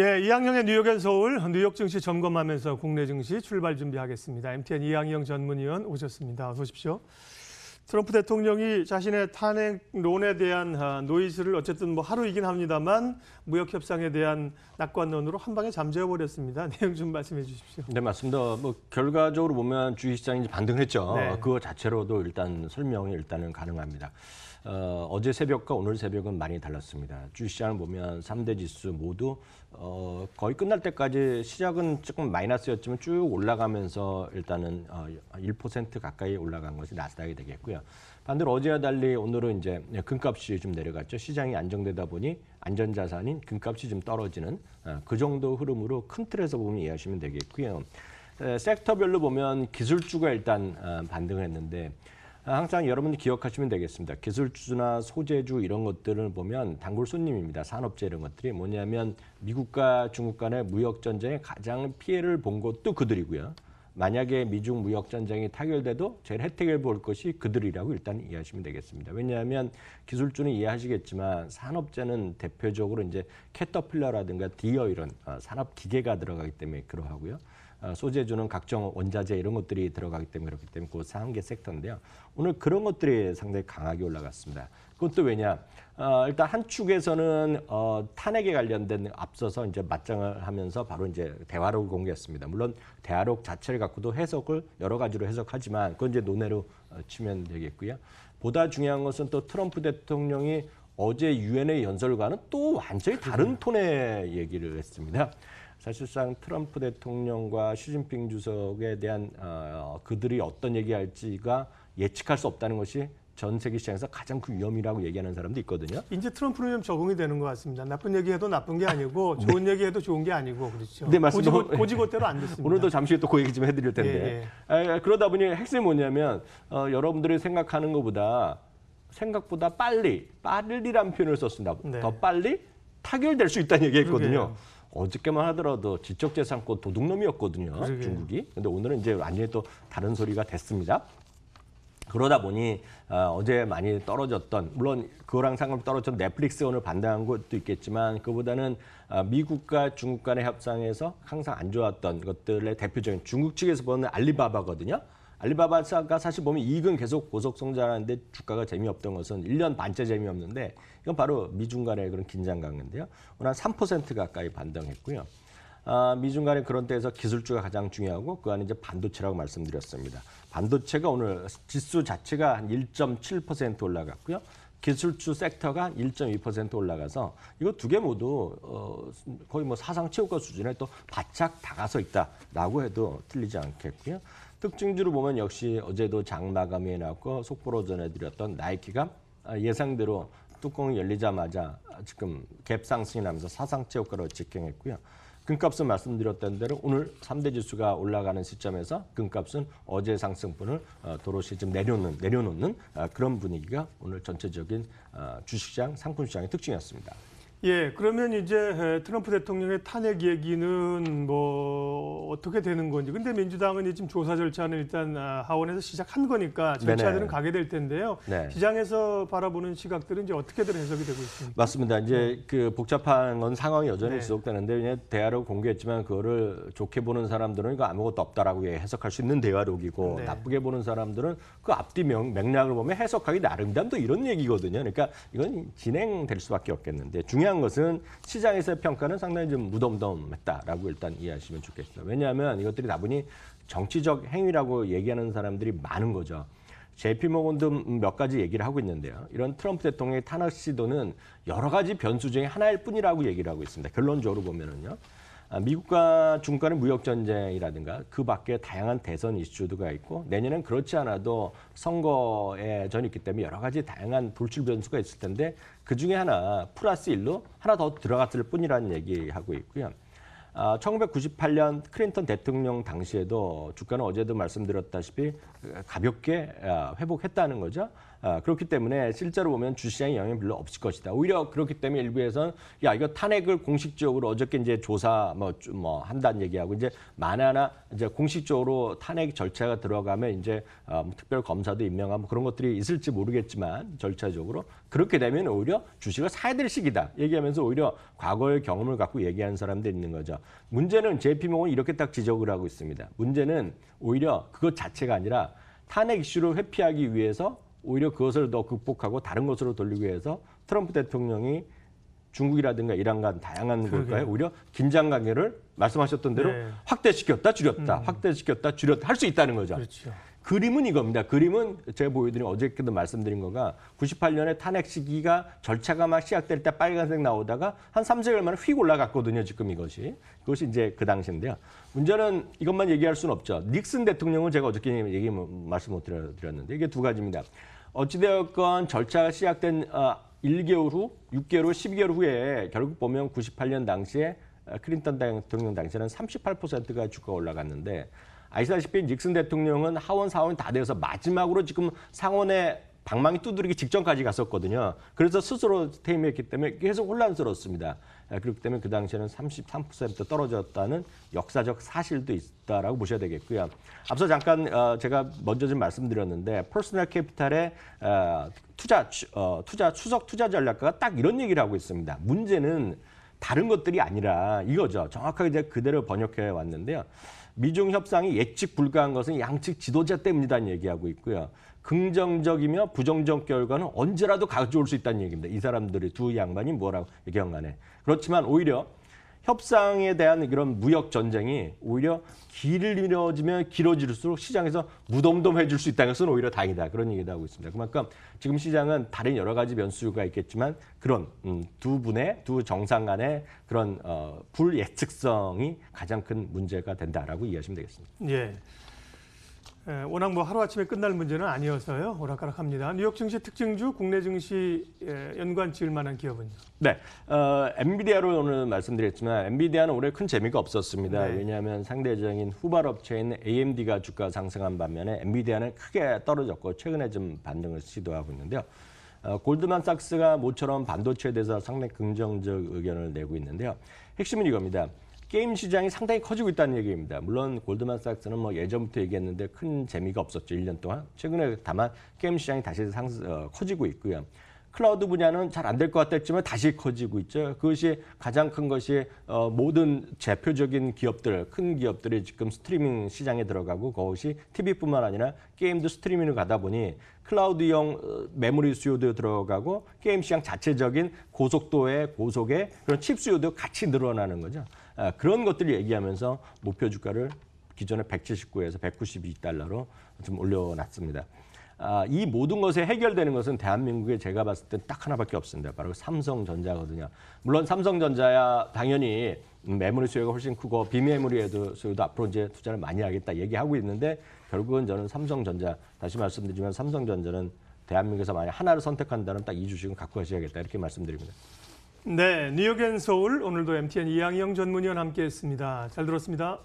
예, 이학영의 뉴욕앤 서울, 뉴욕 증시 점검하면서 국내 증시 출발 준비하겠습니다. MTN 이학영 전문위원 오셨습니다. 어서 오십시오. 트럼프 대통령이 자신의 탄핵론에 대한 아, 노이즈를 어쨌든 뭐 하루이긴 합니다만 무역 협상에 대한 낙관론으로 한 방에 잠재워 버렸습니다. 내용 좀 말씀해 주십시오. 네, 맞습니다. 뭐 결과적으로 보면 주식 시장이 반등 했죠. 네. 그거 자체로도 일단 설명이 일단은 가능합니다. 어, 제 새벽과 오늘 새벽은 많이 달랐습니다. 주식 시장을 보면 3대 지수 모두 어, 거의 끝날 때까지 시작은 조금 마이너스였지만 쭉 올라가면서 일단은 어, 1% 가까이 올라간 것이 나스닥이 되겠고요. 있고요. 반대로 어제와 달리 오늘은 이제 금값이 좀 내려갔죠. 시장이 안정되다 보니 안전자산인 금값이 좀 떨어지는 아, 그 정도 흐름으로 큰 틀에서 보면 이해하시면 되겠고요. 섹터별로 보면 기술주가 일단 아, 반등을 했는데 아, 항상 여러분 기억하시면 되겠습니다. 기술주나 소재주 이런 것들을 보면 단골 손님입니다. 산업재 이런 것들이 뭐냐면 미국과 중국 간의 무역 전쟁에 가장 피해를 본 것도 그들이고요. 만약에 미중 무역 전쟁이 타결돼도 제일 혜택을 볼 것이 그들이라고 일단 이해하시면 되겠습니다. 왜냐하면 기술주는 이해하시겠지만 산업재는 대표적으로 이제 캐터필러라든가 디어 이런 아, 산업 기계가 들어가기 때문에 그러하고요. 아, 소재주는 각종 원자재 이런 것들이 들어가기 때문에 그렇기 때문에 그 상계 섹터인데요. 오늘 그런 것들이 상당히 강하게 올라갔습니다. 그건 또 왜냐? 어, 일단 한 축에서는 어, 탄핵에 관련된 앞서서 이제 맞장을 하면서 바로 이제 대화록을 공개했습니다. 물론 대화록 자체를 갖고도 해석을 여러 가지로 해석하지만 그건 이제 논외로 어, 치면 되겠고요. 보다 중요한 것은 또 트럼프 대통령이 어제 유엔의 연설과는 또 완전히 다른 그렇죠. 톤의 얘기를 했습니다. 사실상 트럼프 대통령과 시진핑 주석에 대한 어, 그들이 어떤 얘기할지가 예측할 수 없다는 것이 전 세계 시장에서 가장 큰 위험이라고 얘기하는 사람도 있거든요. 이제 트럼프는 좀 적응이 되는 것 같습니다. 나쁜 얘기해도 나쁜 게 아니고 네. 좋은 네. 얘기해도 좋은 게 아니고 그렇죠. 네 맞습니다. 고지고, 고지고대안 됐습니다. 오늘도 잠시 후에 또그 얘기 좀 해드릴 텐데 예, 예. 아, 그러다 보니 핵심이 뭐냐면 어, 여러분들이 생각하는 것보다 생각보다 빨리 빠르리란 표현을 썼습니다. 네. 더 빨리 타결될 수 있다는 얘기했거든요. 요 어저께만 하더라도 지적재산권 도둑놈이었거든요. 그러게요. 중국이. 근데 오늘은 이제 완전히 또 다른 소리가 됐습니다. 그러다 보니 어, 어제 많이 떨어졌던 물론 그거랑 상관없이 떨어진 넷플릭스 오늘 반대한 것도 있겠지만 그보다는 어, 미국과 중국 간의 협상에서 항상 안 좋았던 것들의 대표적인 중국 측에서 보는 알리바바거든요. 알리바바가 사실 보면 이익은 계속 고속성장하는데 주가가 재미없던 것은 1년 반째 재미없는데 이건 바로 미중 간의 그런 긴장 관계인데요. 오늘 한3% 가까이 반등했고요. 아, 미중 간의 그런 때에서 기술주가 가장 중요하고 그 안에 이제 반도체라고 말씀드렸습니다. 반도체가 오늘 지수 자체가 한1.7% 올라갔고요. 기술주 섹터가 1.2% 올라가서 이거 두 개 모두 어, 거의 뭐 사상 최고가 수준에 또 바짝 다가서 있다라고 해도 틀리지 않겠고요. 특징주로 보면 역시 어제도 장마감이 나왔고 속보로 전해드렸던 나이키가 예상대로 뚜껑이 열리자마자 지금 갭 상승이 나면서 사상 최고가로 직행했고요. 금값은 말씀드렸던 대로 오늘 3대 지수가 올라가는 시점에서 금값은 어제 상승분을 어, 도로시 좀 내려놓는, 내려놓는 어, 그런 분위기가 오늘 전체적인 어, 주식시장, 상품시장의 특징이었습니다. 예, 그러면 이제 트럼프 대통령의 탄핵 얘기는 뭐 어떻게 되는 건지. 근데 민주당은 지금 조사 절차는 일단 아, 하원에서 시작한 거니까 절차들은 네네. 가게 될 텐데요. 네. 시장에서 바라보는 시각들은 이제 어떻게들 해석이 되고 있습니까? 맞습니다. 이제 네. 그 복잡한 건 상황이 여전히 네. 지속되는데 그냥 대화로 공개했지만 그거를 좋게 보는 사람들은 이거 아무것도 없다라고 해석할 수 있는 대화록이고 네. 나쁘게 보는 사람들은 그 앞뒤 명, 맥락을 보면 해석하기 나름이다. 또 이런 얘기거든요. 그러니까 이건 진행될 수밖에 없겠는데 중요한 중요한 것은 시장에서의 평가는 상당히 좀 무덤덤했다라고 일단 이해하시면 좋겠습니다. 왜냐하면 이것들이 다분히 정치적 행위라고 얘기하는 사람들이 많은 거죠. JP 모건도 몇 가지 얘기를 하고 있는데요. 이런 트럼프 대통령의 탄핵 시도는 여러 가지 변수 중에 하나일 뿐이라고 얘기를 하고 있습니다. 결론적으로 보면은요. 아, 미국과 중 간의 무역 전쟁이라든가 그 밖에 다양한 대선 이슈도가 있고 내년엔 그렇지 않아도 선거에 전이 있기 때문에 여러 가지 다양한 돌출 변수가 있을 텐데 그 중에 하나 플러스 일로 하나 더 들어갔을 뿐이라는 얘기하고 있고요. 1998년 아, 클린턴 대통령 당시에도 주가는 어제도 말씀드렸다시피 가볍게 아, 회복했다는 거죠. 아, 그렇기 때문에 실제로 보면 주시장에 영향이 별로 없을 것이다. 오히려 그렇기 때문에 일부에서는 야 이거 탄핵을 공식적으로 어저께 이제 조사 뭐, 뭐 한다는 얘기하고 이제 만화나 이제 공식적으로 탄핵 절차가 들어가면 이제 어, 특별 검사도 임명하고 뭐 그런 것들이 있을지 모르겠지만 절차적으로 그렇게 되면 오히려 주식을 사야 될 시기다 얘기하면서 오히려 과거의 경험을 갖고 얘기하는 사람들 있는 거죠. 문제는 JP모건 이렇게 딱 지적을 하고 있습니다. 문제는 오히려 그것 자체가 아니라 탄핵 이슈를 회피하기 위해서 오히려 그것을 더 극복하고 다른 것으로 돌리기 위해서 트럼프 대통령이 중국이라든가 이란 간 다양한 국가에 오히려 긴장 관계를 말씀하셨던 대로 네. 확대시켰다 줄였다 음. 확대시켰다 줄였다 할 수 있다는 거죠. 그렇죠. 그림은 이겁니다. 그림은 제가 보여드린 어저께도 말씀드린 거가 98년에 탄핵 시기가 절차가 막 시작될 때 빨간색 나오다가 한 3, 세월 만에 휙 올라갔거든요. 지금 이것이. 그것이 이제 그 당시인데요. 문제는 이것만 얘기할 수는 없죠. 닉슨 대통령은 제가 어저께 얘기 뭐, 말씀 못 드렸는데 이게 두 가지입니다. 어찌되었건 절차가 시작된 아, 어, 1개월 후, 6개월 후, 12개월 후에 결국 보면 98년 당시에 어, 클린턴 대통령 당시에는 38%가 주가가 올라갔는데 아시다시피 닉슨 대통령은 하원 상원이 다 되어서 마지막으로 지금 상원에 방망이 두드리기 직전까지 갔었거든요. 그래서 스스로 퇴임했기 때문에 계속 혼란스러웠습니다. 아, 그렇기 때문에 그 당시에는 33% 떨어졌다는 역사적 사실도 있다라고 보셔야 되겠고요. 앞서 잠깐 어, 제가 먼저 좀 말씀드렸는데 퍼스널 캐피탈의 어, 투자 어, 투자 추석 투자 전략가가 딱 이런 얘기를 하고 있습니다. 문제는 다른 것들이 아니라 이거죠. 정확하게 제가 그대로 번역해 왔는데요. 미중 협상이 예측 불가한 것은 양측 지도자 때문이다는 얘기하고 있고요. 긍정적이며 부정적 결과는 언제라도 가져올 수 있다는 얘기입니다. 이 사람들이 두 양반이 뭐라고 얘기한 간에. 그렇지만 오히려 협상에 대한 그런 무역 전쟁이 오히려 길어지며 길어질수록 시장에서 무덤덤해질 수 있다는 것은 오히려 다행이다 그런 얘기도 하고 있습니다. 그만큼 지금 시장은 다른 여러 가지 변수가 있겠지만 그런 음, 두 분의 두 정상 간의 그런 어, 불예측성이 가장 큰 문제가 된다라고 이해하시면 되겠습니다. 예. 예, 워낙 뭐 하루아침에 끝날 문제는 아니어서요. 오락가락합니다. 뉴욕 증시 특징주, 국내 증시 예, 연관 지을 만한 기업은요? 네, 어, 엔비디아로 오늘 말씀드렸지만 엔비디아는 올해 큰 재미가 없었습니다. 네. 왜냐하면 상대적인 후발업체인 AMD가 주가 상승한 반면에 엔비디아는 크게 떨어졌고 최근에 좀 반등을 시도하고 있는데요. 어, 골드만삭스가 모처럼 반도체에 대해서 상당히 긍정적 의견을 내고 있는데요. 핵심은 이겁니다. 게임 시장이 상당히 커지고 있다는 얘기입니다. 물론 골드만삭스는 뭐 예전부터 얘기했는데 큰 재미가 없었죠. 1년 동안. 최근에 다만 게임 시장이 다시 상, 어, 커지고 있고요. 클라우드 분야는 잘 안 될 것 같았지만 다시 커지고 있죠. 그것이 가장 큰 것이 어, 모든 대표적인 기업들, 큰 기업들이 지금 스트리밍 시장에 들어가고 그것이 TV뿐만 아니라 게임도 스트리밍을 가다 보니 클라우드형 어, 메모리 수요도 들어가고 게임 시장 자체적인 고속도의 고속의 그런 칩 수요도 같이 늘어나는 거죠. 아, 그런 것들을 얘기하면서 목표 주가를 기존에 179에서 192달러로 좀 올려놨습니다. 아, 이 모든 것에 해결되는 것은 대한민국에 제가 봤을 때 딱 하나밖에 없습니다. 바로 삼성전자거든요. 물론 삼성전자야 당연히 매물의 수요가 훨씬 크고 비매물의 수요도 앞으로 이제 투자를 많이 하겠다 얘기하고 있는데 결국은 저는 삼성전자 다시 말씀드리지만 삼성전자는 대한민국에서 만약 하나를 선택한다면 딱 이 주식은 갖고 가셔야겠다 이렇게 말씀드립니다. 네, 뉴욕 앤 서울 오늘도 MTN 이양영 전문위원 함께했습니다. 잘 들었습니다.